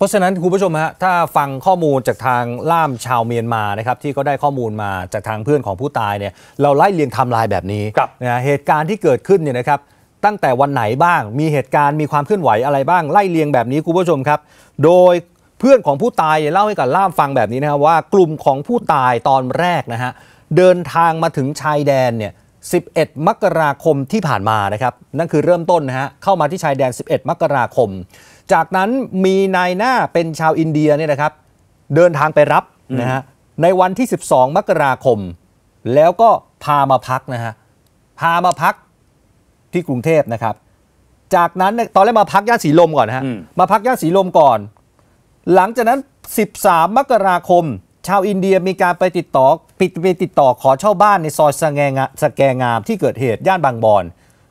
เพราะฉะนั้นคุณผู้ชมฮะถ้าฟังข้อมูลจากทางล่ามชาวเมียนมานะครับที่ก็ได้ข้อมูลมาจากทางเพื่อนของผู้ตายเนี่ยเราไล่เรียงทำลายแบบนี้นะเหตุการณ์ที่เกิดขึ้นเนี่ยนะครับตั้งแต่วันไหนบ้าง มีเหตุการณ์มีความเคลื่อนไหวอะไรบ้าง ไล่เรียงแบบนี้คุณผู้ชมครับโดยเพื่อนของผู้ตายเล่าให้กับล่ามฟังแบบนี้นะครับว่า กลุ่มของผู้ตายตอนแรกนะฮะเดินทางมาถึงชายแดนเนี่ย11 มกราคมที่ผ่านมานะครับนั่นคือเริ่มต้นนะฮะเข้ามาที่ชายแดน 11มกราคมจากนั้นมีนายหน้าเป็นชาวอินเดียเนี่ยนะครับ เดินทางไปรับนะฮะในวันที่ 12 มกราคม แล้วก็พามาพักนะฮะพามาพักที่กรุงเทพนะครับ จากนั้น ตอนแรกมาพักย่านสีลมก่อนนะฮะมาพักย่านสีลมก่อน หลังจากนั้น 13มกราคม ชาวอินเดียมีการไปติดต่อปิดไปติดต่อขอเช่าบ้านในซอยสแกงสแกงามที่เกิดเหตุ ย่านบางบอน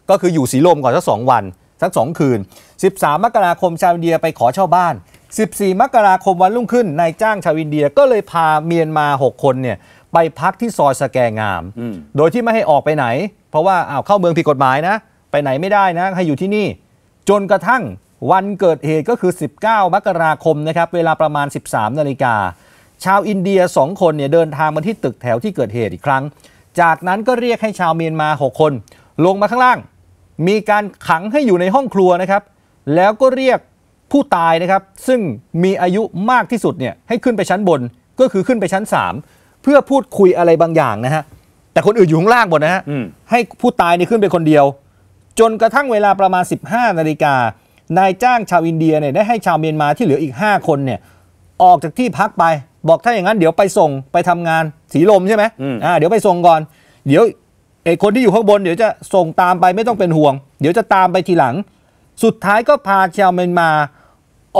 ก็คืออยู่สีลมก่อนสักสองวันสัก2คืน 13 มกราคมชาวอินเดียไปขอเช่าบ้าน 14 มกราคมวันรุ่งขึ้นนายจ้างชาวอินเดียก็เลยพาเมียนมา 6 คนเนี่ยไปพักที่ซอยสแกงาม โดยที่ไม่ให้ออกไปไหน เพราะว่าอ้าวเข้าเมืองผิดกฎหมายนะ ไปไหนไม่ได้นะให้อยู่ที่นี่ จนกระทั่งวันเกิดเหตุก็คือ 19 มกราคมนะครับเวลาประมาณ 13นาฬิกาชาวอินเดีย 2 คนเนี่ยเดินทางมาที่ตึกแถวที่เกิดเหตุอีกครั้ง จากนั้นก็เรียกให้ชาวเมียนมา 6 คน ลงมาข้างล่างมีการขังให้อยู่ในห้องครัวนะครับ แล้วก็เรียกผู้ตายนะครับ ซึ่งมีอายุมากที่สุดเนี่ยให้ขึ้นไปชั้นบน ก็คือขึ้นไปชั้น3เพื่อพูดคุยอะไรบางอย่างนะฮะ แต่คนอื่นอยู่ข้างล่างหมดนะฮะ ให้ผู้ตายนี่ขึ้นไปคนเดียว จนกระทั่งเวลาประมาณ 15 นาฬิกา นายจ้างชาวอินเดียเนี่ยได้ให้ชาวเมียนมาที่เหลืออีก 5 คนเนี่ยออกจากที่พักไป บอกถ้าอย่างนั้นเดี๋ยวไปส่งไปทำงานสีลมใช่ไหมอ่า เดี๋ยวไปส่งก่อน เดี๋ยวไอคนที่อยู่ข้างบนเดี๋ยวจะส่งตามไปไม่ต้องเป็นห่วง เดี๋ยวจะตามไปทีหลัง สุดท้ายก็พาชาวเมียนมา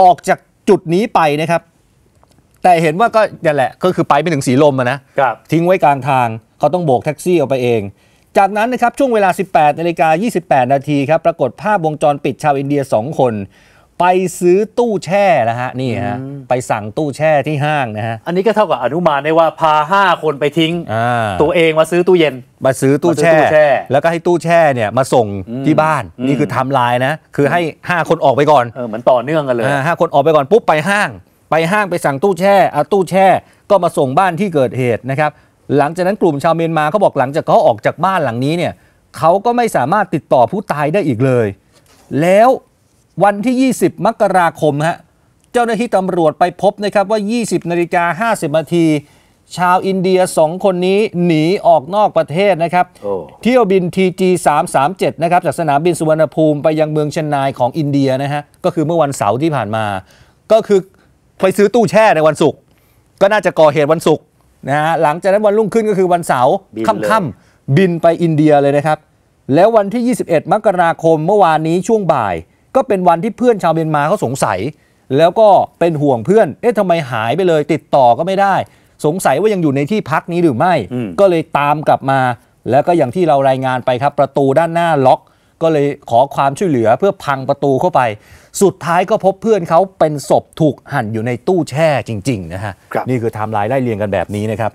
ออกจากจุดนี้ไปนะครับ แต่เห็นว่าก็นี่แหละก็คือไปไม่ถึงสีลมนะทิ้งไว้กลางทางเขาต้องโบกแท็กซี่ออกไปเอง จากนั้นนะครับช่วงเวลา 18นาฬิกา 28 นาทีครับปรากฏภาพวงจรปิดชาวอินเดีย 2 คนไปซื้อตู้แช่นะฮะนี่ฮะไปสั่งตู้แช่ ที่ห้างนะฮะอันนี้ก็เท่ากับอนุมานได้ว่าพา 5 คนไปทิ้งตัวเองมาซื้อตู้เย็นมาซื้อตู้แช่ แล้วก็ให้ตู้แช่เนี่ยมาส่งที่บ้าน นี่คือทำลายนะคือให้ 5 คนออกไปก่อนเหมือนต่อเนื่องกันเลยห้าคนออกไปก่อนปุ๊บไปห้าง ไปห้างไปสั่งตู้แช่เอาตู้แช่ก็มาส่งบ้านที่เกิดเหตุนะครับหลังจากนั้นกลุ่มชาวเมียนมาเขาบอกหลังจากเขาออกจากบ้านหลังนี้เนี่ยเขาก็ไม่สามารถติดต่อผู้ตายได้อีกเลยแล้ววันที่ 20 มกราคมฮะ เจ้าหน้าที่ตำรวจไปพบนะครับว่า 20นาฬิกา50นาที ชาวอินเดียสองคนนี้หนีออกนอกประเทศนะครับเที่ยวบิน TG 3 3 7นะครับจากสนามบินสุวรรณภูมิ ไปยังเมืองเชนายของอินเดียนะฮะก็คือเมื่อวันเสาร์ที่ผ่านมา ก็คือไปซื้อตู้แช่ในวันศุกร์ ก็น่าจะก่อเหตุวันศุกร์นะฮะ หลังจากนั้นวันรุ่งขึ้นก็คือวันเสาร์ค่ำๆบินไปอินเดียเลยนะครับ แล้ววันที่ 21 มกราคมเมื่อวานนี้ช่วงบ่ายก็เป็นวันที่เพื่อนชาวเมียนมาเขาสงสัย แล้วก็เป็นห่วงเพื่อน เอ๊ะทำไมหายไปเลยติดต่อก็ไม่ได้ สงสัยว่ายังอยู่ในที่พักนี้หรือไม่ก็เลยตามกลับมา แล้วก็อย่างที่เรารายงานไปครับประตูด้านหน้าล็อก ก็เลยขอความช่วยเหลือเพื่อพังประตูเข้าไป สุดท้ายก็พบเพื่อนเขาเป็นศพถูกหั่นอยู่ในตู้แช่จริง ๆนะฮะนี่คือไทม์ไลน์ไล่เรียงกันแบบนี้นะครับ